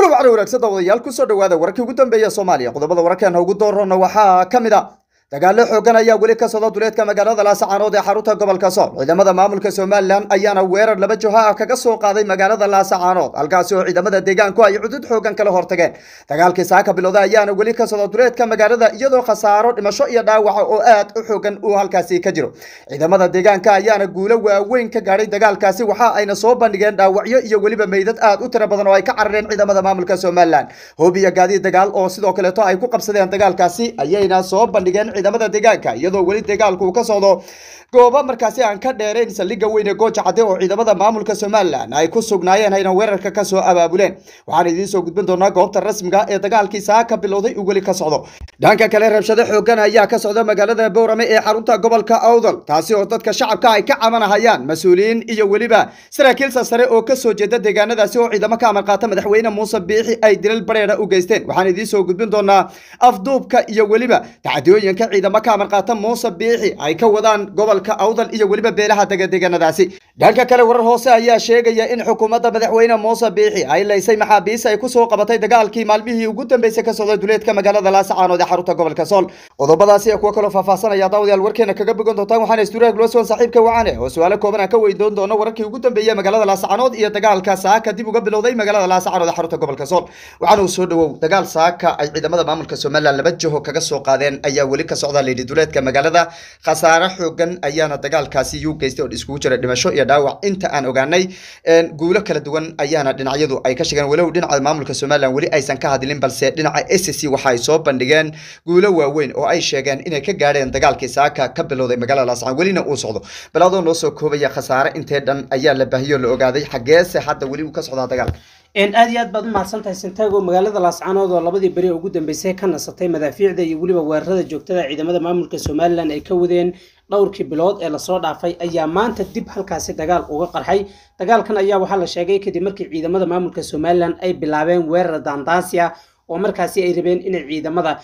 kulan wacri wanaagsan daawadayaal kusoo dhawaada wararkii ugu dambeeya soomaaliya qodobada wararkeena ugu doorana waxaa ka mid a ah dagaalo xoogan ayaa weli ka socda duleedka magaalada laascaanood ee xarunta gobolka sool ciidamada maamulka somalilan ayaana weerar laba joho ah kaga soo qaaday magaalada laasacaanood halkaasi oo ciidamada deegaanku ay cudud xoogan kala hortageen dagaalkii saaka bilowday ayaana weli ka socda duleedka magaalada iyadoo khasaaro dhimasho iyo dhaawaca oo aad u xoogan uu halkaasi ka jiro ciidamada deegaanka ayaana guulo waaweyn ka gaadhay dagaalkaasi waxa ayna soo bandhigeen dhaawacyo iyo weliba meydad aad u tira badan oo ay ka carareen ciidamada maamulka somalilan hoob iyo gaadiid dagaal oo sidoo kaleto ay ku qabsadeen dagaalkaasi ayayna soo bandhigeen ciidamada deegaanka iyadoo weli dagaalku ka socdo goobo markaasi aan ka dheerayn saldhigga weyne gooja cadde oo ciidamada maamulka somalilan ay ku sugnaayeen ayna weerarka kasoo abaabuleen waxaan soo gudbin doonaa goobta rasmiga ee dagaalkii saaka bilowday uu weli ka socdo dhanka kale rabshado xooggan ayaa ka socda magaalada bowrame ee xarunta gobolka awdal taasi oo dadka shacabka ay ka cabanahayaan mas-uuliyiin iyo weliba saraakiilsa sare oo kasoo jeeda deegaanadaasi oo ciidamo ka amar madaxweyne muuse biixi ay dilal bareedha u geysteen waxaan soo gudbin doonaa afduubka iyo weliba tacadiyooyinka ciidamo ka amar muuse biixi ay ka wadaan gobol gobolka awdal iyo weliba beelaha degadeganadaasi dhanka kale warar hoose ayaa sheegaya in xukuumadda madaxweyne muuse biixi ay laysay maxaabiis ay kusoo qabatay dagaalkii maalmihii ugu dambeysay ka socday duleedka magaalada laasacaanood ee xarunta gobolka sool qodobadaasi kuwa kaloo faahfaasanaya daawadayaal warkeena kaga bogan doontaan waxaana istuuraha gloswan saaxiibka wacane oo su-aalo kooban aan ka weydoon doono wararkii ugu dambeeyey magaalada laasacaanood iyo dagaalka saaka dib uga bilowday magaalada laasacaanood ee xarunta gobolka sool waxaana uu soo dhawow dagaal saaka ay ciidamada maamulka somalilan laba jaho kaga soo qaadeen ayaa weli ka socda layidhi duleedka magaalada khasaare xoogan ayaana dagaalkaasi yuu geystay oo iskugu jira dhimasho iyo dhaawac inta aan ogaanay guulo kala duwan ayaana dhinacyadu ay ka sheegeen walow dhinaca maamulka somalilan weli aysan ka hadlin balse dhinaca s c waxa ay soo bandhigeen guulo waaweyn oo ay sheegeen inay ka gaadheen dagaalkii saaka ka bilowday magaalada laascan welina uu socdo balaadoo noo soo koobaya khasaare intee dhan ayaa la baahiyoo la ogaaday xaggeese hadda weli uu ka socdaa dagaalka aad iyo aad baad u mahadsantahay santago magaalada laascanood oo labadii beri ugu dambeysay ka nasatay madaafiicda iyo weliba weerarada joogtada ciidamada maamulka somalilan ay ka wadeen dhowrkii bilood ee lasoo dhaafay ayaa maanta dib halkaasi dagaal uga qarxay dagaalkan ayaa waxaa la sheegay kadib markii ciidamada maamulka somalilan ay bilaabeen weerar daandaansi ah oo markaasi ay rabeen inay ciidamada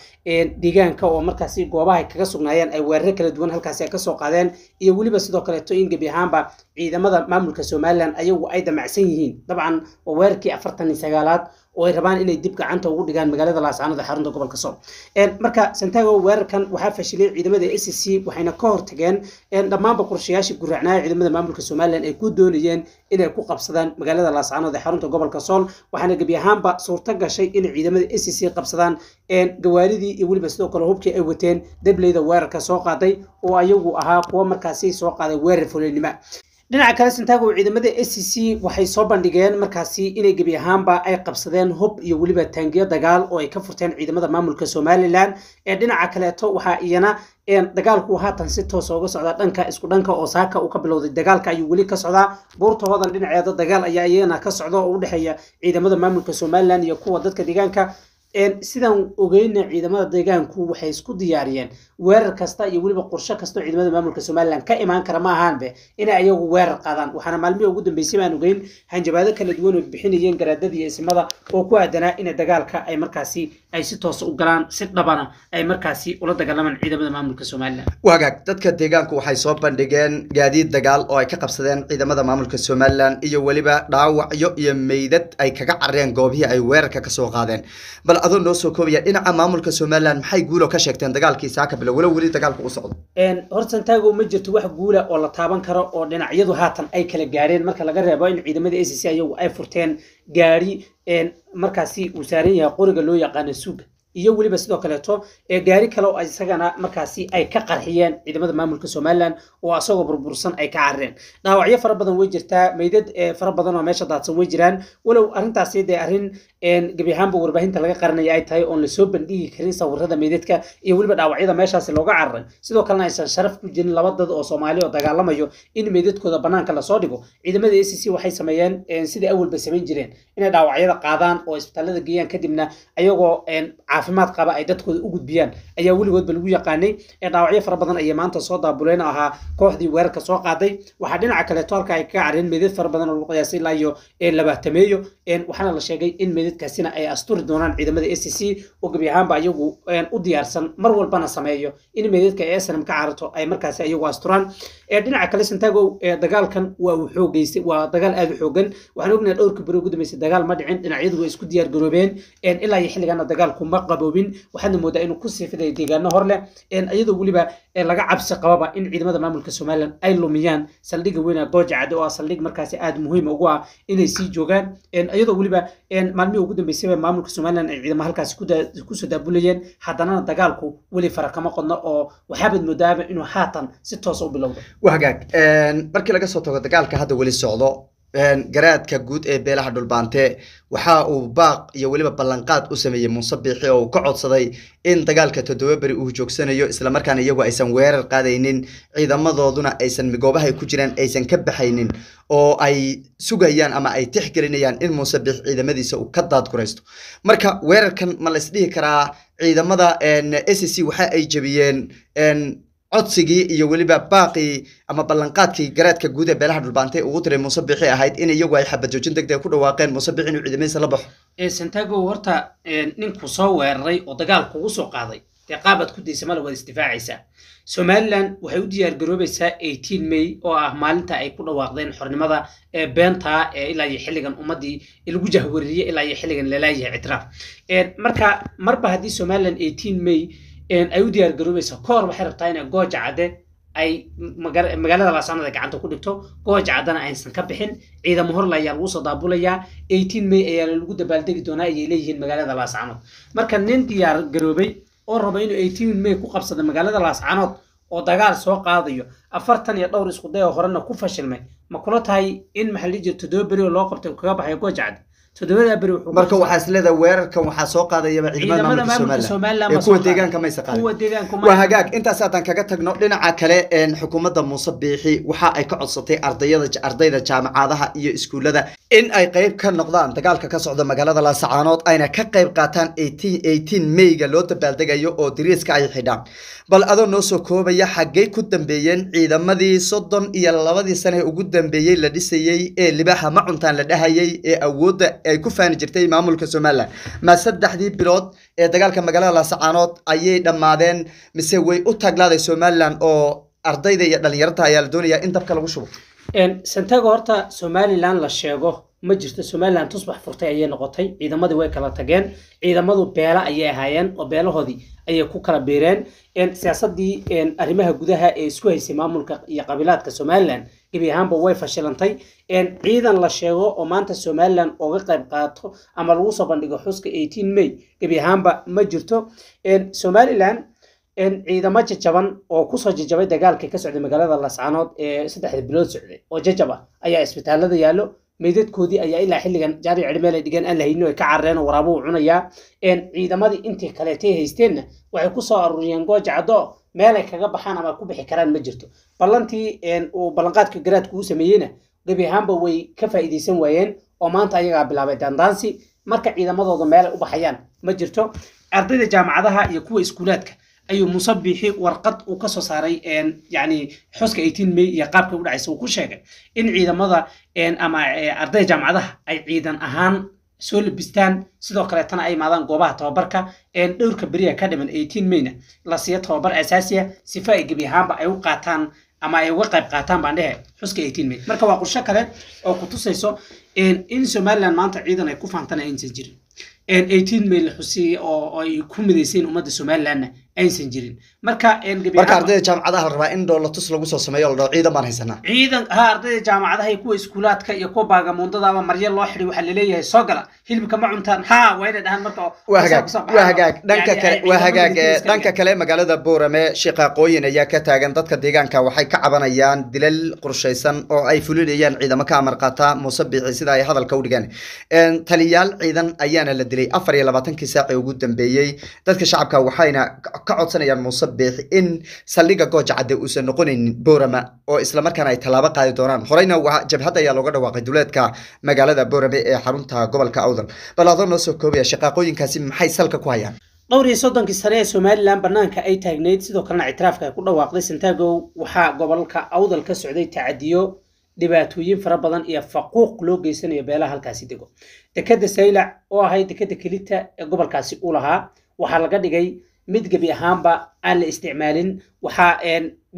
deegaanka oo markaasi goobaha ay kaga sugnaayeen ay weerare kala duwan halkaasi ay kasoo qaadeen iyo weliba sidoo kaleeto in gebi ahaanba ciidamada maamulka somalilan ayagu ay damacsan yihiin dabcan waa weerarkii afartan iyo sagaalaad oo ay rabaan inay dib gacanta ugu dhigaan magaalada laasaanada xarunta gobolka sool marka santiago weerarkan waxaa fashilay ciidamada s c waxayna ka hortageen dhammaanba qorshayaashii guraacnaya ciidamada maamulka somalilan ay ku doonayeen inay ku qabsadaan magaalada laasaanada xarunta gobolka sool waxaana gebi ahaanba suurto gashay inay ciidamada s c qabsadaan gawaaridii iyo weliba sidoo kale hubkii ay wateen debleyda weerarka soo qaaday oo ayagu ahaa kuwo markaasi soo qaaday weerar fulinima dhinaca kale santaago ciidamada s c c waxay soo bandhigeen markaasi inay gebi ahaanba ay qabsadeen hub iyo weliba taangiyo dagaal oo ay ka furteen ciidamada maamulka somalilan ee dhinaca kaleeto waxaa iyana dagaalku haatan si toosa uga socdaa dhanka isku dhanka oo saaka uu ka bilowday dagaalka ayuu weli ka socdaa buurta hoodan dhinaceeda dagaal ayaa iyana ka socda oo u dhexeeya ciidamada maamulka somalilan iyo kuwa dadka deegaanka sidaan ogeyna ciidamada deegaanku waxay isku diyaariyeen weerar kasta iyo weliba qorshe kastao ciidamada maamulka somalilan ka imaan kara ma ahaanbe inay ayagu weerar qaadaan waxaana maalmihii ugu dambeysay baan ogeyn hanjabaado kala duwan oo bixinayeen garaadada iyo isimada oo ku aadanaa in dagaalka ay markaasi ay si toos u galaan si dhabana ay markaasi ula dagaalamaan ciidamada maamulka somalilan wagaag dadka deegaanku waxay soo bandhigeen gaadiid dagaal oo ay ka qabsadeen ciidamada maamulka somalilan iyo weliba dhaawacyo iyo meydad ay kaga careen goobihii ay weerarka kasoo qaadeen bal adoo noo soo koobaya dhinaca maamulka somalilan maxay guulo ka sheegteen dagaalkii saakabila walo weli dagaalku u socdo horsantaago ma jirto wax guula oo la taaban karo oo dhinacyadu haatan ay kala gaareen marka laga reebo in ciidamada a c c ayagu ay furteen gaari markaasi uu saaran yahay qoriga loo yaqaano suuga iyo weliba sidoo kaleeto gaari kale oo isagana markaasi ay ka qarxiyeen ciidamada maamulka somalilan oo asagoo burbursan ay ka carareen dhaawacyo fara badan way jirtaa meydad eh, fara badan oo meesha daadsan way jiraan walow arrintaasi dee arrin gebi ahaanba warbaahinta laga qaranaya ay tahay oon lasoo bandhigi karin sawirada meydadka iyo weliba dhaawacyada meeshaasi looga cararay sidoo kalena aysan sharaf ku jirin laba dad oo soomaali oo dagaalamayo in meydadkooda bannaanka lasoo dhigo ciidamada a c c waxay sameeyeen sidai awalba samayn jireen inay dhaawacyada qaadaan oo isbitaallada geeyaan kadibna ayagoo caafimaad qaba ay dadkooda u gudbiyaan ayaa weligoodba lagu yaqaanay dhaawacyo fara badan ayay maanta soo daabuleen ahaa kooxdii weerarka soo qaaday waxaa dhinaca kaleeto halka ay ka careen meedad fara badan oo lagu qiyaasay ilaa iyo labaatameeyo waxaana la sheegay in meedadkaasina ay asturi doonaan ciidamada a c c oo gebi ahaanba iyagu u diyaarsan mar walbana sameeyo in meedadka ee snm ka cararto ay markaasi iyagu asturaan dhinaca kale santago dagaalkan waa uu waa dagaal aada u xoogan waxaan ognahay dhowrkii beri ugu dambeysay dagaal ma dhicin dhinacyadu way isku diyaar garoobeen ilaa iyo xilligaana dagaalku ma qabo qaboobin waxaadna moodaa inuu ku sii deegaano hor iyadoo weliba laga cabsi qababa in ciidamada maamulka somalilan ay lumiyaan saldhigga weyna boojacad oo ah saldhig markaasi aada muhiim ugu ah inay sii joogaan iyadoo weliba maalmihii ugu dambeysayba maamulka somalilan ay ciidamo halkaasi kusoo daabulayeen haddanana dagaalku weli fara kama qodno oo waxaabaad moodaaba inuu haatan si toos ah u bilowdo wahagaag markii laga soo tago dagaalka hadda weli socdo garaadka guud ee beelaha dhulbaante waxa uu baaq iyo weliba ballanqaad u sameeyey muuse biixi oo uu ka codsaday in dagaalka toddoba beri uu joogsanayo islamarkaana iyagu aysan weerar qaadaynin ciidamadooduna aysan migoobahay ku jiraan aysan ka baxaynin oo ay sugayaan ama ay tixgelinayaan in muuse biixi ciidamadiisa uu ka daadguraysto marka weerarkan ma laysdhihi karaa ciidamada s e c waxa ay jebiyeen codsigii iyo weliba baaqii ama ballanqaadkii garaadka guud ee beelaha dhulbaantay ugu diray muuse bixi ahayd in iyagu ay xabajoojin deg deg ku dhawaaqeen muuse bixi inuu ciidamadiisa la baxo santago horta ninkuu soo weeraray oo dagaal kugu soo qaaday dee qaabad ku daysa mala wada isdifaacaysaa somalilan waxay u diyaar garoobaysaa eighteen may oo ah maalinta ay ku dhawaaqdeen xornimada ee beenta ee ilaa iyo xilligan ummaddii lagu jahwariyey ilaa iyo xilligan lalaayahay ictiraaf marka marba haddii somalilan eighteen may ay u diyaar garoobaysaa koor waxay rabtaa inay gooja cadde ay magaalada laasaanada gacanta ku dhigto gooja caddana aysan ka bixin ciidamo horle ayaa lagu soo daabulayaa eighteen may ayaa lagu dabaaldegi doonaa ayay leeyihiin magaalada laascanood marka nin diyaar garoobay oo rabo inuu eighteen may ku qabsada magaalada laascanood oo dagaal soo qaadayo afartan iyo dhowr iskuday oo horena ku fashilmay ma kula tahay in maxali jir toddoba beri oo loo qabtay kaga baxayo gooja marka waxaa isleedaa weerarkan waxaa soo qaadayaba ciidamada maamulka somalilan kuwa deegaanka ma isaqaanwaa hagaag intaas haddaan kaga tagno dhinaca kale xukuumadda muuse biixi waxa ay ka codsatay ardayda jaamacadaha iyo iskuullada in ay qeyb ka noqdaan dagaalka ka socda magaalada laasacaanood ayna ka qayb qaataan meyga loo dabaaldegayo oo diriiska ay xidhaan bal adoo noo soo koobaya xaggey ku dambeeyeen ciidamadii soddon iyo labadii sane ugu dambeeyey la dhisayey ee libaaxa ma cuntaan la dhahayay ee awoodda ay ku faani jirtay maamulka somalilan ma saddexdii bilood ee dagaalka magaalada laasacaanood ayay dhammaadeen mise way u taglaaday somalilan oo ardayda iyo dhallinyarta ayaa la doonayaa in dabka lagu shubo santago horta somalilan la sheego ma jirto somalilan tusbax furtay ayay noqotay ciidamadii way kala tageen ciidamadu beela ayay ahaayeen oo beelahoodii ayay ku kala biireen siyaasadii arrimaha gudaha ee isku haysay maamulka iyo qabiilaadka somalilan gebi ahaanba way fashilantay ciidan la sheego oo maanta somalilan oga qayb qaato ama lagu soo bandhigo xuska eighteen may gebi ahaanba ma jirto somalilan ciidamo jajaban oo kusoo jajabay dagaalkii ka socday magaalada lascaanood ee saddexda bilood socday oo jajaba ayaa isbitaalada yaallo meydadkoodii ayaa ilaa xilligan jaari cirmeel ay dhigeen aan la haynin oo ay ka carreen oo waraabuhu cunayaa ciidamadii intii kaleetay haysteenna waxay kusoo aruuriyeen goojacado meelay kaga baxaan ama ku bixi karaan ma jirto ballantii uu ballanqaadka garaadku u sameeyeyna gebi ahaanba way ka faa'iidaysan waayeen oo maanta ayagaa bilaabay dandaansi marka ciidamadooda meel ay u baxayaan ma jirto ardayda jaamacadaha iyo kuwa iskuulaadka ayuu muuse biixi warqad uu kasoo saaray yani xuska eighteen may iyo qaabka u dhacaysa uu ku sheegay in ciidamada ama ardayda jaamacadaha ay ciidan ahaan soo labistaan sidoo kaleetana ay imaadaan goobaha tababarka dhowrka beriya ka dhiman eighteen mayna la siiyo tababar asaasiya sifa ay gebi ahaanba ay u qaataan ama ay uga qayb qaataan baan dhehe xuska eighteen may marka waa qorsho kale oo ku tusayso in somaliland maanta ciidan ay ku faantan aysan jirin eighteen may la oo ay ku midayseen ummadda somalilandna aysan jirin marka marka ardayda jaamacadaha la rabaa in dhoolatus lagu soo sameeyo la ciidan baan haysanaa ciidan ha ardayda jaamacadaha iyo kuwa iskuulaadka iyo kuwa baagamuundadaaba marya loo xidhay waxaa laleeyahay soo gala hilibka ma cuntaan ha waa dhahaan marka waa hagaag dhanka kale waa dhanka kale magaalada buurame shiqaaqooyin ayaa ka taagan dadka deegaanka waxay ka cabanayaan dilal qorshaysan oo ay fulinayaan ciidamo ka amar qaata muuse biici sida ay hadalka u dhigaan taliyaal ciidan ayaana la dilay afar iyo labaatankii saaci ugu dambeeyey dadka shacabka waxayna ka codsanayaan muuse biixi in saldhiga gooja cadde uusan noqonaynin boorama oo islamarkaana ay tallaabo qaadi doonaan horeyna jabhad ayaa looga dhawaaqay duleedka magaalada boorame ee xarunta gobolka awdal bal adoo soo koobaya shaqaaqooyinkaasi maxay salka ku hayaan dhowr soddonkii sare ee somalilan banaanka ay taagnayd sidoo kalena ictiraafka ay ku dhawaaqday santaagow waxaa gobolka awdal ka socday tacadiyo dhibaatooyin fara badan iyo faquuq loo geysanayo beelaha halkaasi dego dekeda saylac oo ahayd dekeda kelita ee gobolkaasi u lahaa waxaa laga dhigay mid gebi ahaanba aan la isticmaalin waxaa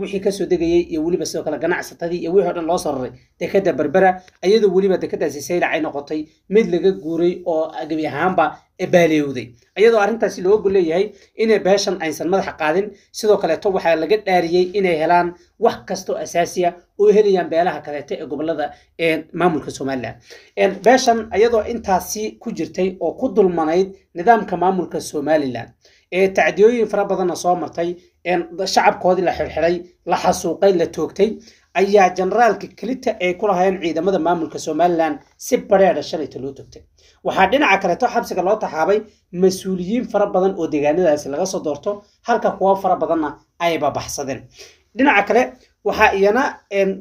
wixii kasoo degayey iyo weliba sidoo kale ganacsatadii iyo wixii o dhan loo sararay dekada berbera iyadoo weliba dekadaasi saylac ah ay noqotay mid laga guuray oo gebi ahaanba baaleewday ayadoo arrintaasi loo ogol leeyahay inay beeshan aysan madaxa qaadin sidoo kaleeto waxaa laga dhaariyey inay helaan wax kastoo asaasiya oo ah helayaan beelaha kaleeto ee gobolada maamulka somalilan beeshan ayadoo intaasi ku jirtay oo ku dulmanayd nidaamka maamulka somalilan ee tacdiyooyin fara badanna soo martay shacabkoodii la xirxiray la xasuuqay la toogtay ayaa generaalka kelita ay ku lahaayeen ciidamada maamulka somalilan si bareedha shalayta loo togtay waxaa dhinaca kaleeto xabsiga loo taxaabay mas-uuliyiin fara badan oo deegaanadaasi laga soo doorto halka kuwo fara badanna ayba baxsadeen dhinaca kale waxaa iyana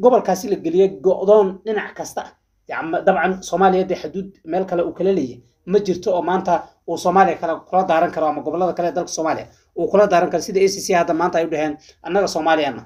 gobolkaasi la geliyey go-doon dhinac kasta dabcan soomaaliya de xaduud meel kale uu kala leeyahay ma jirto oo maanta uu soomaaliya kale kula daaran karo ama gobolada kale ee dalka soomaaliya uu kula daaran karo sida a c c hadda maanta ay u dhaheen annaga soomaaliyana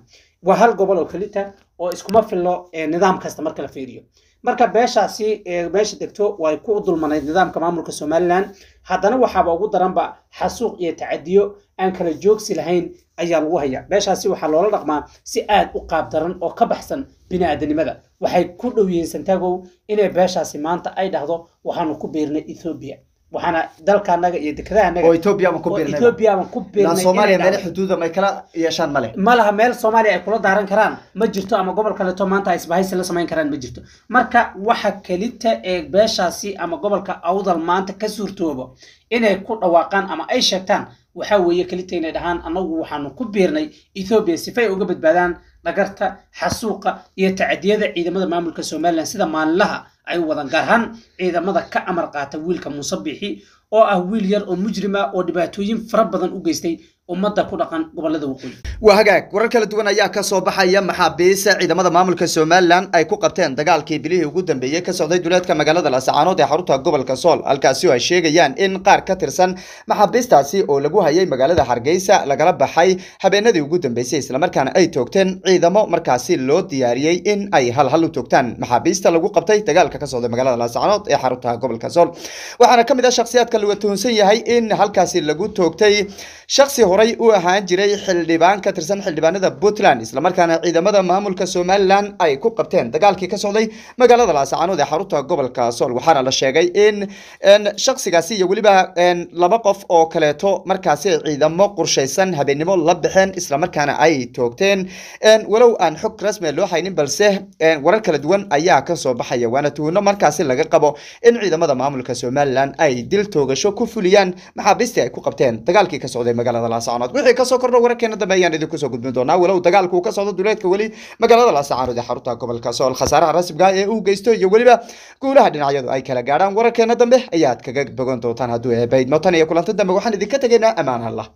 waa hal gobol oo kelita oo iskuma filo nidaam kasta marka la fiiriyo marka beeshaasi meesha degto way ku dulmanayd nidaamka maamulka somalilan haddana waxaaba ugu daranba xasuuq iyo tacadiyo aan kala joogsi lahayn ayaa lagu hayaa beeshaasi waxaa loola dhaqmaa si aad u qaab daran oo ka baxsan bini-aadanimada waxay ku dhowyeysantaagow inay beeshaasi maanta ay dhahdo waxaanu ku biirnay ethoobiya waxaana dalkaanaga iyo dekedahanaga meel xuduuda ma kala yeeshaan male malaha meel Soomaaliya ay kula daaran karaan ma jirto ama gobol kale to maanta isbahaysi la samayn karaan ma jirto marka waxa kalita ee beeshaasi ama gobolka awdal maanta ka suurtoobo inay ku dhawaaqaan ama ay sheegtaan waxa weeye kalita inay dhahaan anagu waxaanu ku biirnay ethoobiya si ay uga badbaadaan dhagarta xasuuqa iyo tacadiyada ciidamada maamulka somalilan sida maalinlaha ay wadan gaar ahaan ciidamada ka amar qaata wiilka muuse bixi oo ah wiil yar oo mujrima oo dhibaatooyin fara badan u geystay ummadda ku dhaqan gobolada waqooyi waa hagaag warar kala duwan ayaa kasoo baxaya maxaabiista ciidamada maamulka somalilan ay ku qabteen dagaalkii bilihii ugu dambeeyey ka socday duleedka magaalada laascaanood ee xarunta gobolka sool halkaasi oo ay sheegayaan in qaar ka tirsan maxaabiistaasi oo lagu hayay magaalada hargeysa lagala baxay habeenadii ugu dambeysay islamarkaana ay toogteen ciidamo markaasi loo diyaariyey in ay halhal u toogtaan maxaabiista lagu qabtay dagaalka ka socday magaalada laascaanood ee xarunta gobolka sool waxaana ka mid ah shakhsiyaadka laga tuhunsan yahay in halkaasi lagu toogtay shaksi horay u ahaan jiray xildhibaan ka tirsan xildhibaanada puntland islamarkaana ciidamada maamulka somalilan ay ku qabteen dagaalkii ka socday magaalada laascaanood ee xarunta gobolka sool waxaana la sheegay in shaksigaasi iyo weliba laba qof oo kaleeto markaasi ciidamo qorshaysan habeennimo la baxeen islamarkaana ay toogteen walow aan xog rasmi loo haynin balse warar kala duwan ayaa kasoo baxaya waana tuhuno markaasi laga qabo in ciidamada maamulka somalilan ay dil toogasho ku fuliyaan maxaabiistii ay ku qabteen dagaalkii ka socday magaalada laasacanood wixii kasoo kordha wararkeena dambe ayaan idinku soo gudbin doonaa walow dagaalka uu ka socdo duleedka weli magaalada laasacanood ee xarunta gobolka sool khasaaraha rasmiga ah ee uu geysto iyo weliba guulaha dhinacyadu ay kala gaadhaan wararkeena dambe ayaad kaga bogan doontaan hadduu eebaydmo tan iyo kulanta dambe waxaan idinka tegaynaa ammaan allah